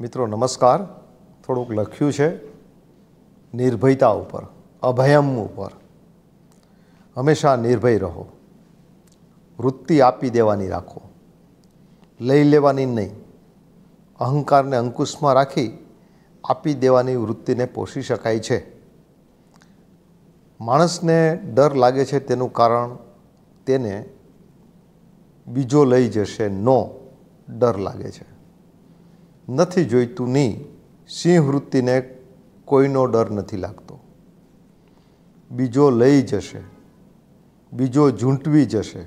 મિત્રો નમસ્કાર થોડુંક લખ્યું છે નિર્ભયતા ઉપર અભયમ ઉપર હંમેશા નિર્ભય રહો વૃત્તિ આપી દેવાની રાખો લઈ લેવાની નહીં અહંકારને અંકુશમાં રાખી આપી દેવાની વૃત્તિને પોષી શકાય છે માણસને ડર લાગે છે તેનું કારણ તેને બીજો લઈ જશે નો ડર લાગે છે નથી જોઈતું નહીં સિંહ વૃત્તિને કોઈનો ડર નથી લાગતો બીજો લઈ જશે બીજો ઝૂંટવી જશે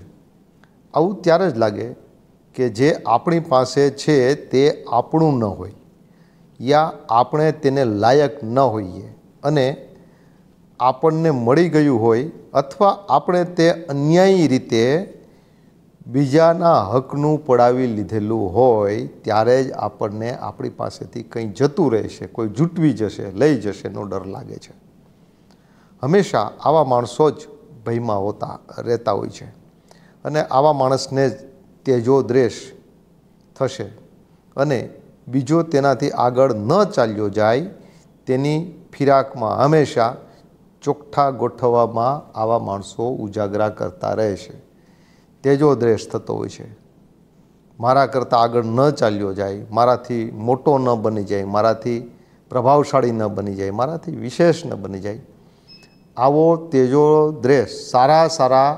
આવું ત્યારે જ લાગે કે જે આપણી પાસે છે તે આપણું ન હોય યા આપણે તેને લાયક ન હોઈએ અને આપણને મળી ગયું હોય અથવા આપણે તે અન્યાયી રીતે બીજાના હકનું પડાવી લીધેલું હોય ત્યારે જ આપણને આપણી પાસેથી કંઈ જતું રહેશે કોઈ જૂટવી જશે લઈ જશેનો ડર લાગે છે હંમેશા આવા માણસો જ ભયમાં હોતા રહેતા હોય છે અને આવા માણસને જ દ્રેશ થશે અને બીજો તેનાથી આગળ ન ચાલ્યો જાય તેની ફિરાકમાં હંમેશા ચોખ્ઠા ગોઠવવામાં આવા માણસો ઉજાગરા કરતા રહેશે તેજોદ્રેશ થતો હોય છે મારા કરતાં આગળ ન ચાલ્યો જાય મારાથી મોટો ન બની જાય મારાથી પ્રભાવશાળી ન બની જાય મારાથી વિશેષ ન બની જાય આવો તેજો દ્રેશ સારા સારા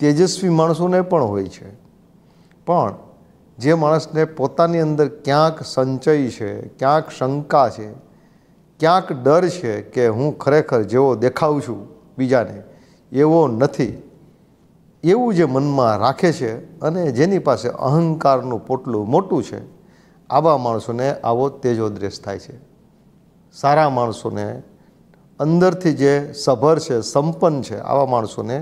તેજસ્વી માણસોને પણ હોય છે પણ જે માણસને પોતાની અંદર ક્યાંક સંચય છે ક્યાંક શંકા છે ક્યાંક ડર છે કે હું ખરેખર જેવો દેખાઉં છું બીજાને એવો નથી એવું જે મનમાં રાખે છે અને જેની પાસે અહંકારનું પોટલું મોટું છે આવા માણસોને આવો તેજોદ્રેશ થાય છે સારા માણસોને અંદરથી જે સભર છે સંપન્ન છે આવા માણસોને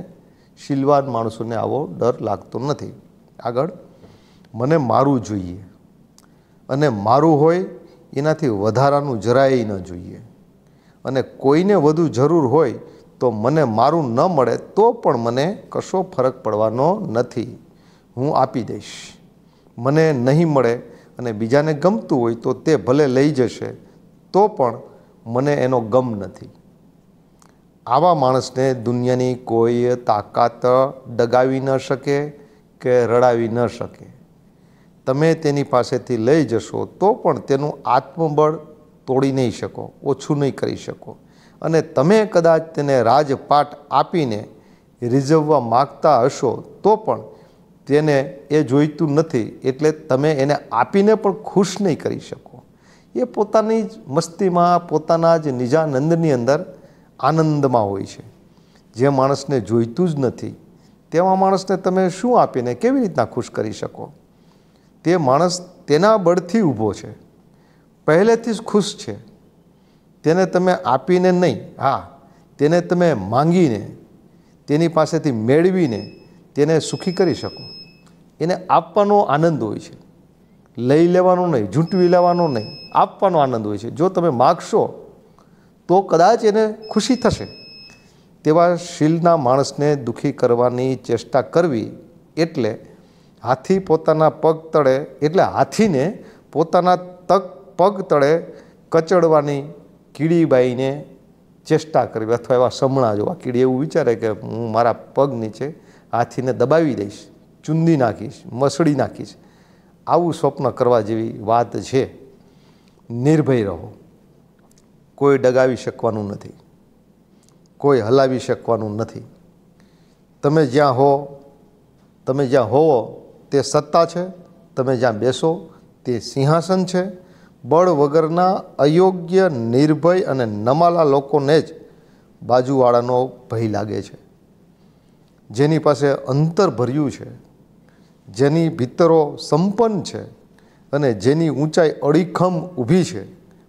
શીલવાન માણસોને આવો ડર લાગતો નથી આગળ મને મારું જોઈએ અને મારું હોય એનાથી વધારાનું જરાય ન જોઈએ અને કોઈને વધુ જરૂર હોય તો મને મારું ન મળે તો પણ મને કશો ફરક પડવાનો નથી હું આપી દઈશ મને નહીં મળે અને બીજાને ગમતું હોય તો તે ભલે લઈ જશે તો પણ મને એનો ગમ નથી આવા માણસને દુનિયાની કોઈ તાકાત ડગાવી ન શકે કે રડાવી ન શકે તમે તેની પાસેથી લઈ જશો તો પણ તેનું આત્મબળ તોડી નહીં શકો ઓછું નહીં કરી શકો અને તમે કદાચ તેને રાજપાટ આપીને રિઝવવા માગતા હશો તો પણ તેને એ જોઈતું નથી એટલે તમે એને આપીને પણ ખુશ નહીં કરી શકો એ પોતાની જ મસ્તીમાં પોતાના જ નિજાનંદની અંદર આનંદમાં હોય છે જે માણસને જોઈતું જ નથી તેવા માણસને તમે શું આપીને કેવી રીતના ખુશ કરી શકો તે માણસ તેના બળથી ઊભો છે પહેલેથી જ ખુશ છે તેને તમે આપીને નહીં હા તેને તમે માંગીને તેની પાસેથી મેળવીને તેને સુખી કરી શકો એને આપવાનો આનંદ હોય છે લઈ લેવાનો નહીં ઝૂંટવી લેવાનો નહીં આપવાનો આનંદ હોય છે જો તમે માગશો તો કદાચ એને ખુશી થશે તેવા શીલના માણસને દુઃખી કરવાની ચેષ્ટા કરવી એટલે હાથી પોતાના પગ તળે એટલે હાથીને પોતાના તક પગ તળે કચડવાની કીડીબાઈને ચેષ્ટા કરવી અથવા એવા સમણા જોવા કીડી એવું વિચારે કે હું મારા પગ નીચે હાથીને દબાવી દઈશ ચુંદી નાખીશ મસળી નાખીશ આવું સ્વપ્ન કરવા જેવી વાત છે નિર્ભય રહો કોઈ ડગાવી શકવાનું નથી કોઈ હલાવી શકવાનું નથી તમે જ્યાં હો તમે જ્યાં હોવો તે સત્તા છે તમે જ્યાં બેસો તે સિંહાસન છે બળ વગરના અયોગ્ય નિર્ભય અને નમાલા લોકોને જ બાજુવાળાનો ભય લાગે છે જેની પાસે અંતર ભર્યું છે જેની ભીતરો સંપન્ન છે અને જેની ઊંચાઈ અડીખમ ઊભી છે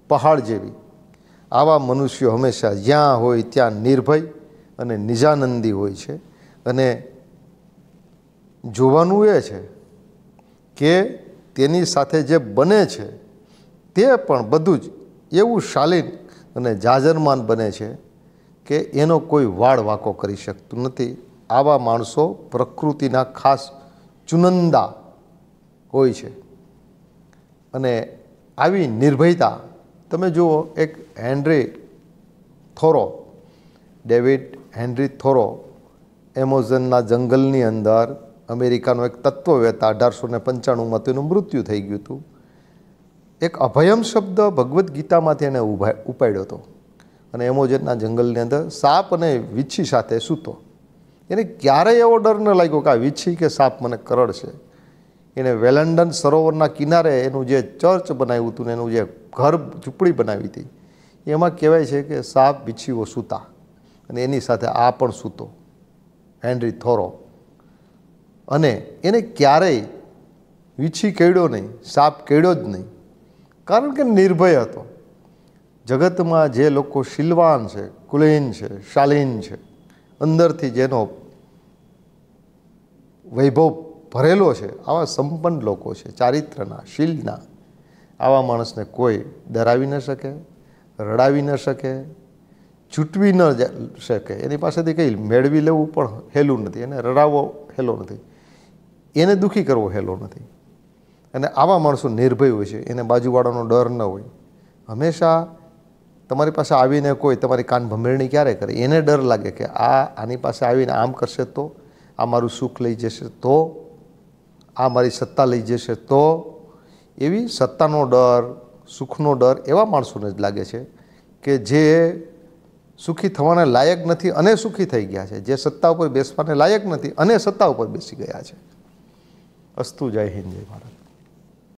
પહાડ જેવી આવા મનુષ્યો હંમેશા જ્યાં હોય ત્યાં નિર્ભય અને નિજાનંદી હોય છે અને જોવાનું એ છે કે તેની સાથે જે બને છે તે પણ બધું જ એવું શાલીન અને જાજરમાન બને છે કે એનો કોઈ વાળ વાંકો કરી શકતું નથી આવા માણસો પ્રકૃતિના ખાસ ચુનંદા હોય છે અને આવી નિર્ભયતા તમે જુઓ એક Henry Thoreau David Henry Thoreau એમેઝોનના જંગલની અંદર અમેરિકાનો એક તત્વવેતા અઢારસો ને પંચાણુંમાં તેનું મૃત્યુ થઈ ગયું હતું એક અભયમ શબ્દ ભગવદ્ ગીતામાંથી એને ઉભા ઉપાડ્યો હતો અને એમોજેટના જંગલની અંદર સાપ અને વીછી સાથે સૂતો એને ક્યારેય એવો ડર ન લાગ્યો કે આ વીછી કે સાપ મને કરડશે એને વેલંડન સરોવરના કિનારે એનું જે ચર્ચ બનાવ્યું હતું ને એનું જે ઘર ઝૂંપડી બનાવી હતી એમાં કહેવાય છે કે સાપ વીછીઓ સૂતા અને એની સાથે આ પણ સૂતો હેનરી થોરો અને એને ક્યારેય વીછી કેડ્યો નહીં સાપ કેડ્યો જ નહીં કારણ કે નિર્ભય હતો જગતમાં જે લોકો શીલવાન છે કુલીન છે શાલીન છે અંદરથી જેનો વૈભવ ભરેલો છે આવા સંપન્ન લોકો છે ચારિત્રના શીલના આવા માણસને કોઈ ડરાવી ન શકે રડાવી ન શકે ચૂંટવી ન શકે એની પાસેથી કંઈ મેળવી લેવું પણ હેલું નથી એને રડાવવો હેલો નથી એને દુઃખી કરવો હેલો નથી અને આવા માણસો નિર્ભય હોય છે એને બાજુવાળાનો ડર ન હોય હંમેશા તમારી પાસે આવીને કોઈ તમારી કાન ભંભેરણી ક્યારે કરે એને ડર લાગે કે આ આની પાસે આવીને આમ કરશે તો આ મારું સુખ લઈ જશે તો આ મારી સત્તા લઈ જશે તો એવી સત્તાનો ડર સુખનો ડર એવા માણસોને જ લાગે છે કે જે સુખી થવાને લાયક નથી અને સુખી થઈ ગયા છે જે સત્તા ઉપર બેસવાને લાયક નથી અને સત્તા ઉપર બેસી ગયા છે અસ્તુ જય હિન્દ જય ભારત